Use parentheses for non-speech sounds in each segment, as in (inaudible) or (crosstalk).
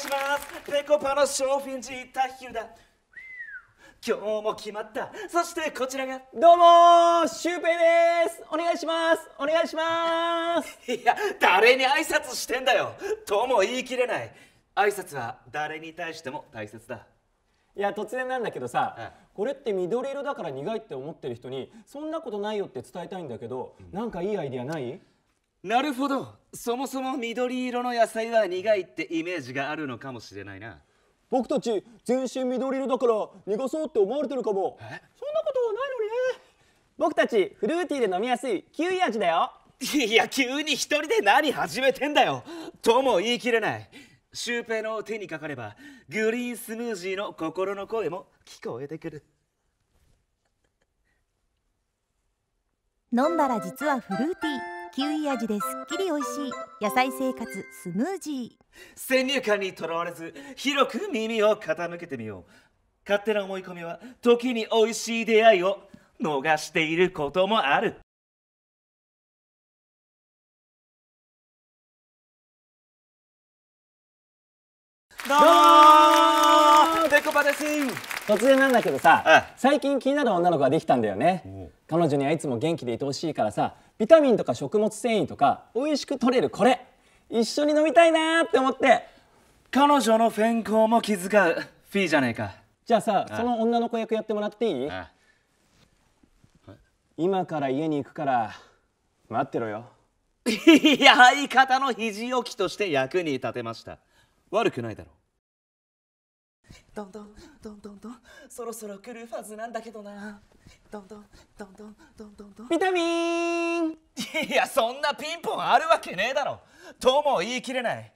しますペコパの商品自他ヒだ今日も決まったそしてこちらがどうもシュウペイですお願いしますお願いします (laughs) いや誰に挨拶してんだよとも言い切れない挨拶は誰に対しても大切だいや突然なんだけどさ、はい、これって緑色だから苦いって思ってる人にそんなことないよって伝えたいんだけど、うん、なんかいいアイディアないなるほどそもそも緑色の野菜は苦いってイメージがあるのかもしれないな僕たち全身緑色だから苦そうって思われてるかもそんなことはないのにね僕たちフルーティーで飲みやすいキウイ味だよいや急に一人で何始めてんだよとも言い切れないシュウペイの手にかかればグリーンスムージーの心の声も聞こえてくる飲んだら実はフルーティーキウイ味ですっきり美味しい野菜生活スムージー先入観にとらわれず広く耳を傾けてみよう勝手な思い込みは時に美味しい出会いを逃していることもあるどうもデコパです突然なんだけどさ、最近気になる女の子ができたんだよね彼女にはいつも元気でいてほしいからさビタミンとか食物繊維とか美味しく取れるこれ一緒に飲みたいなって思って彼女の健康も気遣うフィーじゃねえかじゃあさその女の子役やってもらっていい今から家に行くから待ってろよ (laughs) いや相方の肘置きとして役に立てました悪くないだろうどんどんどんどんどんそろそろ来るはずなんだけどなどんどんどんどんどんどんどんビタミンいやそんなピンポンあるわけねえだろとも言い切れない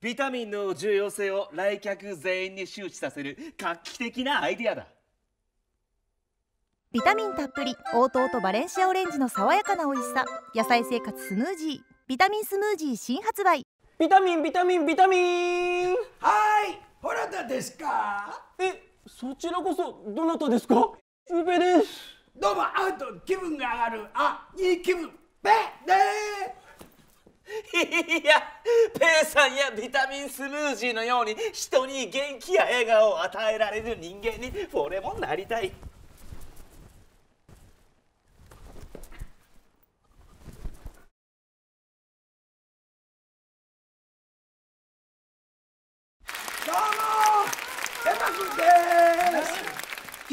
ビタミンの重要性を来客全員に周知させる画期的なアイディアだビタミンたっぷり応答とバレンシアオレンジの爽やかな美味しさ野菜生活スムージービタミンスムージー新発売ビタミンビタミンビタミンですかえそちらこそどなたですかシュですどうもアウト気分が上がるあいい気分ペでいやペイさんやビタミンスムージーのように人に元気や笑顔を与えられる人間に俺もなりたい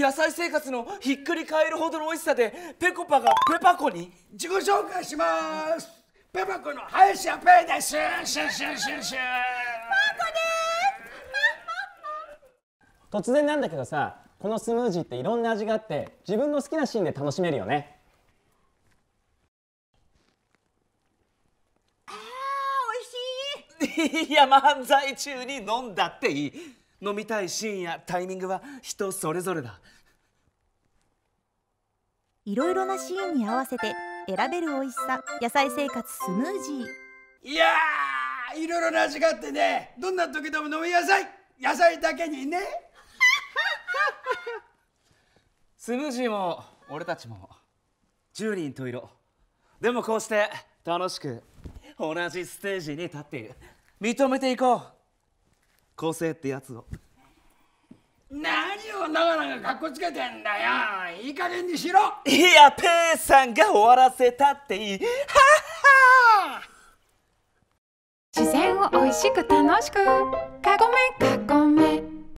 野菜生活のひっくり返るほどの美味しさでぺこぱがペパコに自己紹介しますペパコの林やペイですシュシュシュシュパコです突然なんだけどさこのスムージーっていろんな味があって自分の好きなシーンで楽しめるよねああ美味しい (laughs) いや漫才中に飲んだっていい飲みたいシーンやタイミングは人それぞれだいろいろなシーンに合わせて選べる美味しさ野菜生活スムージーいやいろいろな味があってねどんな時でも飲み野菜野菜だけにね (laughs) スムージーも俺たちも10人とろでもこうして楽しく同じステージに立っている認めていこう構成ってやつを何を長々かっこつけてんだよいい加減にしろいやペーさんが終わらせたっていいはっは自然をおいしく楽しくカゴメカゴメ